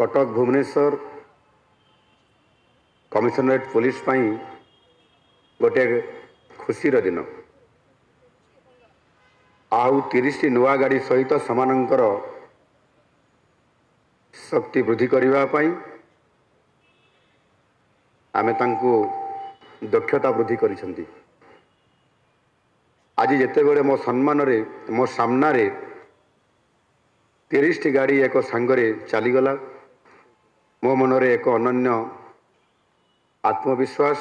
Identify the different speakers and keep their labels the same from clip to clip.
Speaker 1: Cuttack Bhubaneswar commissionerate police ପାଇଁ ଗୋଟିଏ ଖୁସିର ଦିନ ଆଉ ତିରିଶଟି ନୂଆ ଗାଡ଼ି ସହିତ ସେମାନଙ୍କର ଶକ୍ତି ବୃଦ୍ଧି କରିବା ପାଇଁ ଆମେ ତାଙ୍କୁ ଦକ୍ଷତା ବୃଦ୍ଧି କରିଛନ୍ତି ଆଜି ଯେତେବେଳେ ମୋ ସମ୍ମାନରେ ମୋ ସାମ୍ନାରେ ତିରିଶଟି ଗାଡ଼ି ଏକ ସାଙ୍ଗରେ ଚାଲିଗଲା ମୋ ମନରେ ଏକ ଅନନ୍ୟ ଆତ୍ମବିଶ୍ୱାସ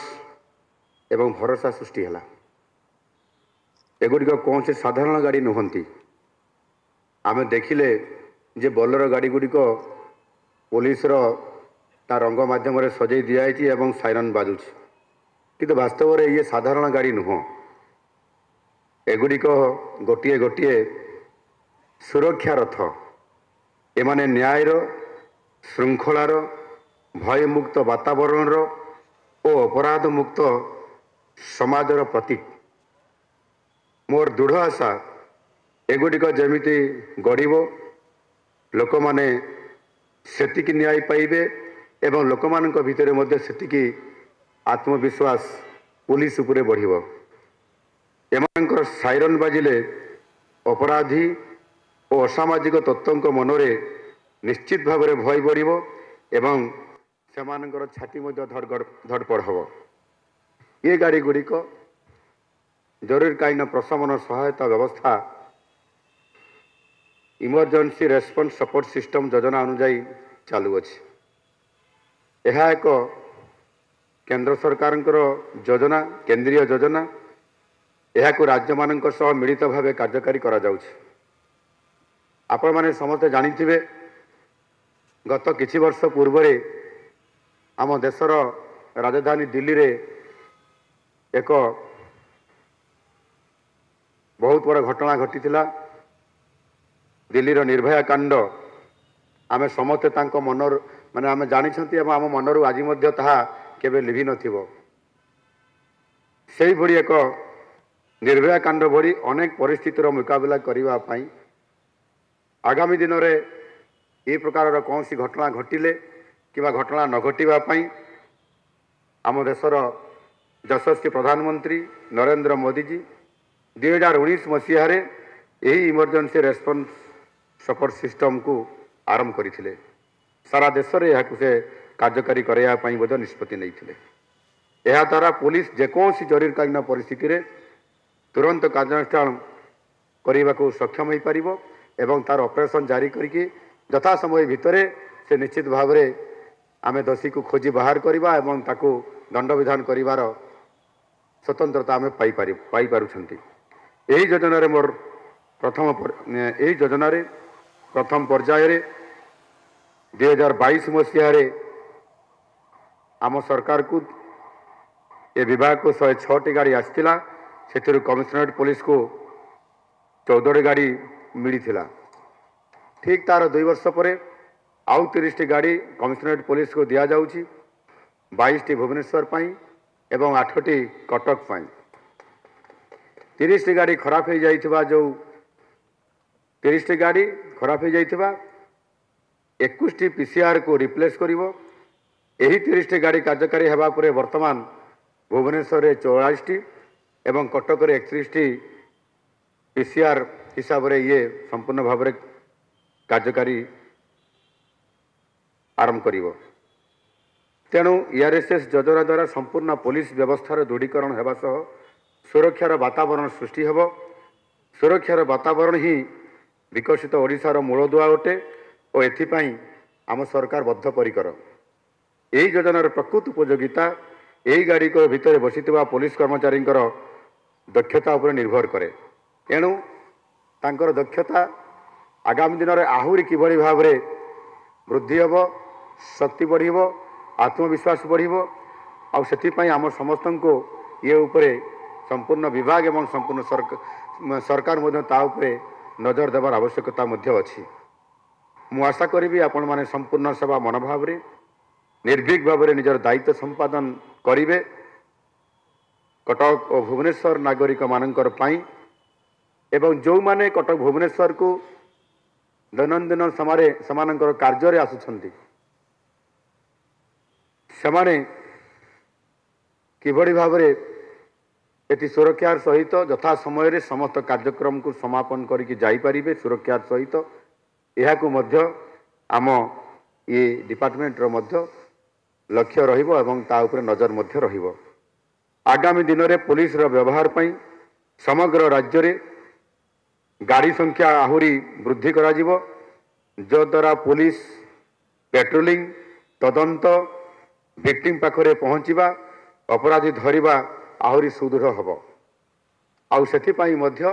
Speaker 1: ଏବଂ ଭରସା ସୃଷ୍ଟି ହେଲା ଏଗୁଡ଼ିକ କୌଣସି ସାଧାରଣ ଗାଡ଼ି ନୁହନ୍ତି ଆମେ ଦେଖିଲେ ଯେ ବଲର ଗାଡ଼ିଗୁଡ଼ିକ ପୋଲିସର ତା ରଙ୍ଗ ମାଧ୍ୟମରେ ସଜେଇ ଦିଆଯାଇଛି ଏବଂ ସାଇରନ୍ ବାଜୁଛି କିନ୍ତୁ ବାସ୍ତବରେ ଇଏ ସାଧାରଣ ଗାଡ଼ି ନୁହଁ ଏଗୁଡ଼ିକ ଗୋଟିଏ ଗୋଟିଏ ସୁରକ୍ଷା ରଥ ଏମାନେ ନ୍ୟାୟର ଶୃଙ୍ଖଳାର ଭୟମୁକ୍ତ ବାତାବରଣର ଓ ଅପରାଧମୁକ୍ତ ସମାଜର ପ୍ରତୀକ ମୋର ଦୃଢ଼ ଆଶା ଏଗୁଡ଼ିକ ଯେମିତି ଗଢ଼ିବ ଲୋକମାନେ ସେତିକି ନ୍ୟାୟ ପାଇବେ ଏବଂ ଲୋକମାନଙ୍କ ଭିତରେ ମଧ୍ୟ ସେତିକି ଆତ୍ମବିଶ୍ୱାସ ପୁଲିସ ଉପରେ ବଢ଼ିବ ଏମାନଙ୍କର ସାଇରନ୍ ବାଜିଲେ ଅପରାଧୀ ଓ ଅସାମାଜିକ ତତ୍ତ୍ୱଙ୍କ ମନରେ ନିଶ୍ଚିତ ଭାବରେ ଭୟ ବଢ଼ିବ ଏବଂ ସେମାନଙ୍କର ଛାତି ମଧ୍ୟ ଧଡ଼ଗଡ଼ ଧଡ଼ପଡ଼ ହେବ ଏ ଗାଡ଼ିଗୁଡ଼ିକ ଜରୁରୀକାଳୀନ ପ୍ରଶମନ ସହାୟତା ବ୍ୟବସ୍ଥା ଇମର୍ଜେନ୍ସି ରେସ୍ପନ୍ସ ସପୋର୍ଟ ସିଷ୍ଟମ୍ ଯୋଜନା ଅନୁଯାୟୀ ଚାଲୁଅଛି ଏହା ଏକ କେନ୍ଦ୍ର ସରକାରଙ୍କର ଯୋଜନା କେନ୍ଦ୍ରୀୟ ଯୋଜନା ଏହାକୁ ରାଜ୍ୟମାନଙ୍କ ସହ ମିଳିତ ଭାବେ କାର୍ଯ୍ୟକାରୀ କରାଯାଉଛି ଆପଣମାନେ ସମସ୍ତେ ଜାଣିଥିବେ ଗତ କିଛି ବର୍ଷ ପୂର୍ବରେ ଆମ ଦେଶର ରାଜଧାନୀ ଦିଲ୍ଲୀରେ ଏକ ବହୁତ ବଡ଼ ଘଟଣା ଘଟିଥିଲା ଦିଲ୍ଲୀର ନିର୍ଭୟା କାଣ୍ଡ ଆମେ ସମସ୍ତେ ତାଙ୍କ ମନରୁ ମାନେ ଆମେ ଜାଣିଛନ୍ତି ଏବଂ ଆମ ମନରୁ ଆଜି ମଧ୍ୟ ତାହା କେବେ ଲିଭି ନଥିବ ସେହିଭଳି ଏକ ନିର୍ଭୟା କାଣ୍ଡ ଭଳି ଅନେକ ପରିସ୍ଥିତିର ମୁକାବିଲା କରିବା ପାଇଁ ଆଗାମୀ ଦିନରେ ଏ ପ୍ରକାରର କୌଣସି ଘଟଣା ଘଟିଲେ କିମ୍ବା ଘଟଣା ନ ଘଟିବା ପାଇଁ ଆମ ଦେଶର ଯଶସ୍ୱୀ ପ୍ରଧାନମନ୍ତ୍ରୀ ନରେନ୍ଦ୍ର ମୋଦିଜୀ ଦୁଇହଜାର ଉଣେଇଶ ମସିହାରେ ଏହି ଇମର୍ଜେନ୍ସି ରେସ୍ପନ୍ସ ସପୋର୍ଟ ସିଷ୍ଟମକୁ ଆରମ୍ଭ କରିଥିଲେ ସାରା ଦେଶରେ ଏହାକୁ ସେ କାର୍ଯ୍ୟକାରୀ କରାଇବା ପାଇଁ ମଧ୍ୟ ନିଷ୍ପତ୍ତି ନେଇଥିଲେ ଏହାଦ୍ୱାରା ପୋଲିସ ଯେକୌଣସି ଜରୁରୀକାଳୀନ ପରିସ୍ଥିତିରେ ତୁରନ୍ତ କାର୍ଯ୍ୟାନୁଷ୍ଠାନ କରିବାକୁ ସକ୍ଷମ ହୋଇପାରିବ ଏବଂ ତା'ର ଅପରେସନ୍ ଜାରି କରିକି ଯଥା ସମୟ ଭିତରେ ସେ ନିଶ୍ଚିତ ଭାବରେ ଆମେ ଦୋଷୀକୁ ଖୋଜି ବାହାର କରିବା ଏବଂ ତାକୁ ଦଣ୍ଡବିଧାନ କରିବାର ସ୍ୱତନ୍ତ୍ରତା ଆମେ ପାଇପାରି ପାଇପାରୁଛନ୍ତି ଏହି ଯୋଜନାରେ ମୋର ପ୍ରଥମ ଏହି ଯୋଜନାରେ ପ୍ରଥମ ପର୍ଯ୍ୟାୟରେ ଦୁଇ ହଜାର ବାଇଶ ମସିହାରେ ଆମ ସରକାରକୁ ଏ ବିଭାଗକୁ ଶହେ ଛଅଟି ଗାଡ଼ି ଆସିଥିଲା ସେଥିରୁ କମିଶନରେଟ୍ ପୋଲିସକୁ ଚଉଦଟି ଗାଡ଼ି ମିଳିଥିଲା ଠିକ୍ ତା'ର ଦୁଇ ବର୍ଷ ପରେ ଆଉ ତିରିଶଟି ଗାଡ଼ି କମିଶନରେଟ୍ ପୋଲିସକୁ ଦିଆଯାଉଛି ବାଇଶଟି ଭୁବନେଶ୍ୱର ପାଇଁ ଏବଂ ଆଠଟି କଟକ ପାଇଁ ତିରିଶଟି ଗାଡ଼ି ଖରାପ ହୋଇଯାଇଥିବା ଯେଉଁ ତିରିଶଟି ଗାଡ଼ି ଖରାପ ହୋଇଯାଇଥିବା ଏକୋଇଶଟି ପି ସି ଆର୍କୁ ରିପ୍ଲେସ୍ କରିବ ଏହି ତିରିଶଟି ଗାଡ଼ି କାର୍ଯ୍ୟକାରୀ ହେବା ପରେ ବର୍ତ୍ତମାନ ଭୁବନେଶ୍ୱରରେ ଚଉରାଳିଶଟି ଏବଂ କଟକରେ ଏକତିରିଶଟି ପି ସି ଆର୍ ହିସାବରେ ଇଏ ସମ୍ପୂର୍ଣ୍ଣ ଭାବରେ କାର୍ଯ୍ୟକାରୀ ଆରମ୍ଭ କରିବ ତେଣୁ ଇଆର୍ଏସ୍ଏସ୍ ଯୋଜନା ଦ୍ୱାରା ସମ୍ପୂର୍ଣ୍ଣ ପୋଲିସ ବ୍ୟବସ୍ଥାର ଦୃଢ଼ୀକରଣ ହେବା ସହ ସୁରକ୍ଷାର ବାତାବରଣ ସୃଷ୍ଟି ହେବ ସୁରକ୍ଷାର ବାତାବରଣ ହିଁ ବିକଶିତ ଓଡ଼ିଶାର ମୂଳଦୁଆ ଅଟେ ଓ ଏଥିପାଇଁ ଆମ ସରକାର ବଦ୍ଧପରିକର ଏହି ଯୋଜନାର ପ୍ରକୃତ ଉପଯୋଗିତା ଏହି ଗାଡ଼ିଙ୍କ ଭିତରେ ବସିଥିବା ପୋଲିସ କର୍ମଚାରୀଙ୍କର ଦକ୍ଷତା ଉପରେ ନିର୍ଭର କରେ ଏଣୁ ତାଙ୍କର ଦକ୍ଷତା ଆଗାମୀ ଦିନରେ ଆହୁରି କିଭଳି ଭାବରେ ବୃଦ୍ଧି ହେବ ଶକ୍ତି ବଢ଼ିବ ଆତ୍ମବିଶ୍ୱାସ ବଢ଼ିବ ଆଉ ସେଥିପାଇଁ ଆମ ସମସ୍ତଙ୍କୁ ଇଏ ଉପରେ ସମ୍ପୂର୍ଣ୍ଣ ବିଭାଗ ଏବଂ ସମ୍ପୂର୍ଣ୍ଣ ସରକାର ମଧ୍ୟ ତା ଉପରେ ନଜର ଦେବାର ଆବଶ୍ୟକତା ମଧ୍ୟ ଅଛି ମୁଁ ଆଶା କରିବି ଆପଣମାନେ ସମ୍ପୂର୍ଣ୍ଣ ସେବା ମନୋଭାବରେ ନିର୍ଭୀକ ଭାବରେ ନିଜର ଦାୟିତ୍ୱ ସମ୍ପାଦନ କରିବେ କଟକ ଓ ଭୁବନେଶ୍ୱର ନାଗରିକମାନଙ୍କର ପାଇଁ ଏବଂ ଯେଉଁମାନେ କଟକ ଭୁବନେଶ୍ୱରକୁ ଦୈନନ୍ଦିନ ସମୟରେ ସେମାନଙ୍କର କାର୍ଯ୍ୟରେ ଆସୁଛନ୍ତି ସେମାନେ କିଭଳି ଭାବରେ ଏଠି ସୁରକ୍ଷାର ସହିତ ଯଥା ସମୟରେ ସମସ୍ତ କାର୍ଯ୍ୟକ୍ରମକୁ ସମାପନ କରିକି ଯାଇପାରିବେ ସୁରକ୍ଷାର ସହିତ ଏହାକୁ ମଧ୍ୟ ଆମ ଇ ଡିପାର୍ଟମେଣ୍ଟର ମଧ୍ୟ ଲକ୍ଷ୍ୟ ରହିବ ଏବଂ ତା ଉପରେ ନଜର ମଧ୍ୟ ରହିବ ଆଗାମୀ ଦିନରେ ପୋଲିସର ବ୍ୟବହାର ପାଇଁ ସମଗ୍ର ରାଜ୍ୟରେ ଗାଡ଼ି ସଂଖ୍ୟା ଆହୁରି ବୃଦ୍ଧି କରାଯିବ ଯଦ୍ୱାରା ପୋଲିସ ପେଟ୍ରୋଲିଂ ତଦନ୍ତ ଭିକ୍ଟିମ୍ ପାଖରେ ପହଞ୍ଚିବା ଅପରାଧୀ ଧରିବା ଆହୁରି ସୁଦୃଢ଼ ହେବ ଆଉ ସେଥିପାଇଁ ମଧ୍ୟ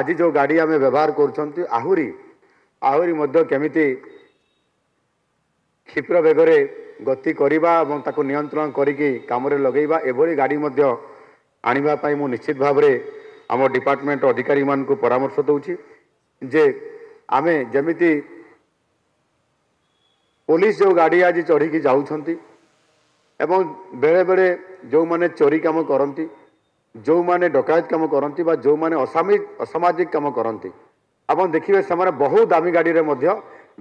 Speaker 1: ଆଜି ଯେଉଁ ଗାଡ଼ି ଆମେ ବ୍ୟବହାର କରୁଛନ୍ତି ଆହୁରି ଆହୁରି ମଧ୍ୟ କେମିତି କ୍ଷିପ୍ର ବେଗରେ ଗତି କରିବା ଏବଂ ତାକୁ ନିୟନ୍ତ୍ରଣ କରିକି କାମରେ ଲଗାଇବା ଏଭଳି ଗାଡ଼ି ମଧ୍ୟ ଆଣିବା ପାଇଁ ମୁଁ ନିଶ୍ଚିତ ଭାବରେ ଆମ ଡିପାର୍ଟମେଣ୍ଟ ଅଧିକାରୀମାନଙ୍କୁ ପରାମର୍ଶ ଦେଉଛି ଯେ ଆମେ ଯେମିତି ପୋଲିସ ଯେଉଁ ଗାଡ଼ି ଆଜି ଚଢ଼ିକି ଯାଉଛନ୍ତି ଏବଂ ବେଳେବେଳେ ଯେଉଁମାନେ ଚୋରି କାମ କରନ୍ତି ଯେଉଁମାନେ ଡକାୟତ କାମ କରନ୍ତି ବା ଯେଉଁମାନେ ଅସାମି ଅସାମାଜିକ କାମ କରନ୍ତି ଆପଣ ଦେଖିବେ ସେମାନେ ବହୁ ଦାମୀ ଗାଡ଼ିରେ ମଧ୍ୟ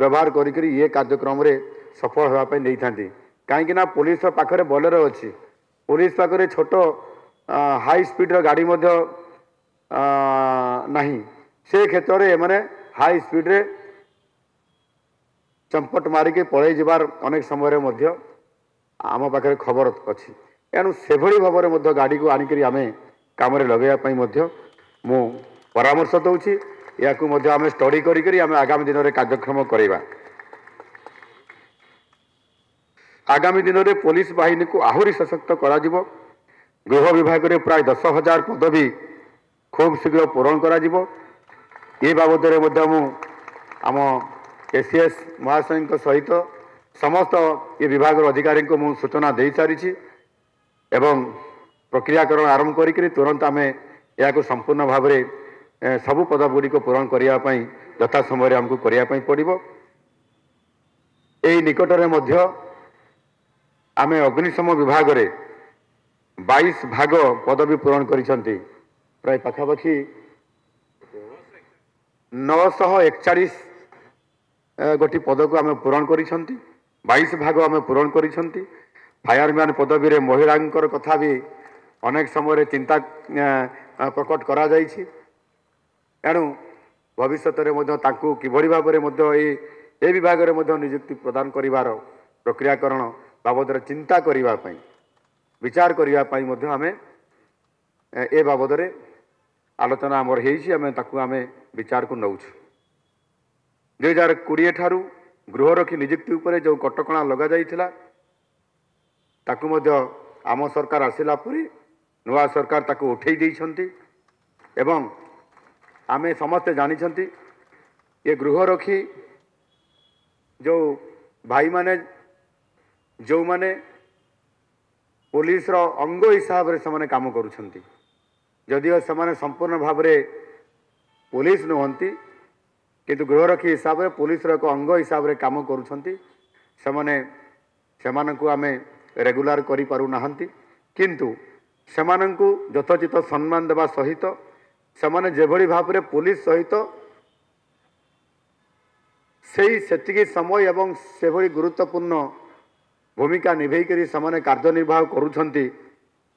Speaker 1: ବ୍ୟବହାର କରିକରି ଇଏ କାର୍ଯ୍ୟକ୍ରମରେ ସଫଳ ହେବା ପାଇଁ ନେଇଥାନ୍ତି କାହିଁକିନା ପୋଲିସର ପାଖରେ ବୋଲେରୋ ଅଛି ପୋଲିସ ପାଖରେ ଛୋଟ ହାଇ ସ୍ପିଡ଼ର ଗାଡ଼ି ମଧ୍ୟ ନାହିଁ ସେ କ୍ଷେତ୍ରରେ ଏମାନେ ହାଇ ସ୍ପିଡ଼ରେ ଚମ୍ପଟ ମାରିକି ପଳାଇ ଯିବାର ଅନେକ ସମୟରେ ମଧ୍ୟ ଆମ ପାଖରେ ଖବର ଅଛି ଏଣୁ ସେଭଳି ଭାବରେ ମଧ୍ୟ ଗାଡ଼ିକୁ ଆଣିକରି ଆମେ କାମରେ ଲଗାଇବା ପାଇଁ ମଧ୍ୟ ମୁଁ ପରାମର୍ଶ ଦେଉଛି ଏହାକୁ ମଧ୍ୟ ଆମେ ଷ୍ଟଡ଼ି କରିକରି ଆମେ ଆଗାମୀ ଦିନରେ କାର୍ଯ୍ୟକ୍ଷମ କରିବା ଆଗାମୀ ଦିନରେ ପୋଲିସ ବାହିନୀକୁ ଆହୁରି ସଶକ୍ତ କରାଯିବ ଗୃହ ବିଭାଗରେ ପ୍ରାୟ ଦଶ ହଜାର ପଦବୀ ଖୁବ୍ ଶୀଘ୍ର ପୂରଣ କରାଯିବ ଏ ବାବଦରେ ମଧ୍ୟ ମୁଁ ଆମ ଏ ଏସିଏସ୍ ମହାଶୟଙ୍କ ସହିତ ସମସ୍ତ ଏ ବିଭାଗର ଅଧିକାରୀଙ୍କୁ ମୁଁ ସୂଚନା ଦେଇସାରିଛି ଏବଂ ପ୍ରକ୍ରିୟାକରଣ ଆରମ୍ଭ କରିକିରି ତୁରନ୍ତ ଆମେ ଏହାକୁ ସମ୍ପୂର୍ଣ୍ଣ ଭାବରେ ସବୁ ଗୁଡ଼ିକ ପୂରଣ କରିବା ପାଇଁ ଯଥା ସମୟରେ ଆମକୁ କରିବା ପାଇଁ ପଡ଼ିବ ଏହି ନିକଟରେ ମଧ୍ୟ ଆମେ ଅଗ୍ନିଶମ ବିଭାଗରେ ବାଇଶ ଭାଗ ପଦବୀ ପୂରଣ କରିଛନ୍ତି প্রায় পাখাপাখি নশহ একচাশ গোটি পদক আমি পূরণ করেছেন বাইশ ভাগ আমি পূরণ করেছেন ফায়ারম্যান পদবীরে মহিলাঙ্কর কথা বি অনেক সময় চিন্তা প্রকট করা যাইছি এণু ভবিষ্যতের মধ্য তাঁকু কিভাবে ভাবে মধ্য এই এ বিভাগের মধ্য নিযুক্তি প্রদান করবার প্রক্রিয়াকরণ বাবদরে চিন্তা করা বিচার করা আমি এ বাবদরে ଆଲୋଚନା ଆମର ହେଇଛି ଆମେ ତାକୁ ଆମେ ବିଚାରକୁ ନେଉଛୁ ଦୁଇ ହଜାର କୋଡ଼ିଏ ଠାରୁ ଗୃହରକ୍ଷୀ ନିଯୁକ୍ତି ଉପରେ ଯେଉଁ କଟକଣା ଲଗାଯାଇଥିଲା ତାକୁ ମଧ୍ୟ ଆମ ସରକାର ଆସିଲା ପରେ ନୂଆ ସରକାର ତାକୁ ଉଠାଇ ଦେଇଛନ୍ତି ଏବଂ ଆମେ ସମସ୍ତେ ଜାଣିଛନ୍ତି ଏ ଗୃହରକ୍ଷୀ ଯେଉଁ ଭାଇମାନେ ଯେଉଁମାନେ ପୋଲିସର ଅଙ୍ଗ ହିସାବରେ ସେମାନେ କାମ କରୁଛନ୍ତି ଯଦିଓ ସେମାନେ ସମ୍ପୂର୍ଣ୍ଣ ଭାବରେ ପୋଲିସ ନୁହନ୍ତି କିନ୍ତୁ ଗୃହରକ୍ଷୀ ହିସାବରେ ପୋଲିସର ଏକ ଅଙ୍ଗ ହିସାବରେ କାମ କରୁଛନ୍ତି ସେମାନେ ସେମାନଙ୍କୁ ଆମେ ରେଗୁଲାର କରିପାରୁନାହାନ୍ତି କିନ୍ତୁ ସେମାନଙ୍କୁ ଯଥୋଚିତ ସମ୍ମାନ ଦେବା ସହିତ ସେମାନେ ଯେଭଳି ଭାବରେ ପୋଲିସ ସହିତ ସେଇ ସେତିକି ସମୟ ଏବଂ ସେଭଳି ଗୁରୁତ୍ୱପୂର୍ଣ୍ଣ ଭୂମିକା ନିଭେଇକରି ସେମାନେ କାର୍ଯ୍ୟନିର୍ବାହ କରୁଛନ୍ତି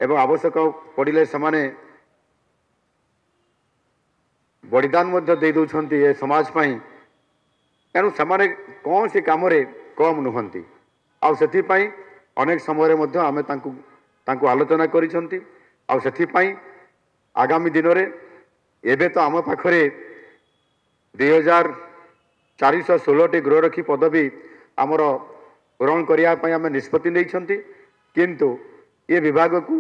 Speaker 1: ଏବଂ ଆବଶ୍ୟକ ପଡ଼ିଲେ ସେମାନେ ବଳିଦାନ ମଧ୍ୟ ଦେଇଦେଉଛନ୍ତି ଏ ସମାଜ ପାଇଁ ତେଣୁ ସେମାନେ କୌଣସି କାମରେ କମ୍ ନୁହନ୍ତି ଆଉ ସେଥିପାଇଁ ଅନେକ ସମୟରେ ମଧ୍ୟ ଆମେ ତାଙ୍କୁ ତାଙ୍କୁ ଆଲୋଚନା କରିଛନ୍ତି ଆଉ ସେଥିପାଇଁ ଆଗାମୀ ଦିନରେ ଏବେ ତ ଆମ ପାଖରେ ଦୁଇ ହଜାର ଚାରିଶହ ଷୋହଳଟି ଗୃହରକ୍ଷୀ ପଦବୀ ଆମର ପୂରଣ କରିବା ପାଇଁ ଆମେ ନିଷ୍ପତ୍ତି ନେଇଛନ୍ତି କିନ୍ତୁ ଏ ବିଭାଗକୁ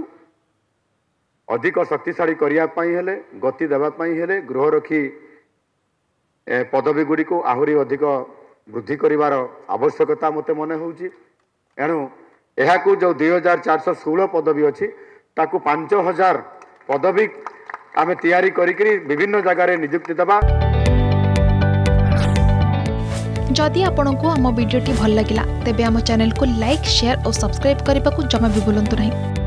Speaker 1: ଅଧିକ ଶକ୍ତିଶାଳୀ କରିବା ପାଇଁ ହେଲେ ଗତି ଦେବା ପାଇଁ ହେଲେ ଗୃହରକ୍ଷୀ ପଦବୀଗୁଡ଼ିକୁ ଆହୁରି ଅଧିକ ବୃଦ୍ଧି କରିବାର ଆବଶ୍ୟକତା ମୋତେ ମନେ ହେଉଛି ଏଣୁ ଏହାକୁ ଯେଉଁ ଦୁଇ ହଜାର ଚାରିଶହ ଷୋହଳ ପଦବୀ ଅଛି ତାକୁ ପାଞ୍ଚ ହଜାର ପଦବୀ ଆମେ ତିଆରି କରିକି ବିଭିନ୍ନ ଜାଗାରେ ନିଯୁକ୍ତି ଦେବା ଯଦି ଆପଣଙ୍କୁ ଆମ ଭିଡ଼ିଓଟି ଭଲ ଲାଗିଲା ତେବେ ଆମ ଚ୍ୟାନେଲକୁ ଲାଇକ୍ ସେୟାର ଓ ସବସ୍କ୍ରାଇବ୍ କରିବାକୁ ଜମା ବି ଭୁଲନ୍ତୁ ନାହିଁ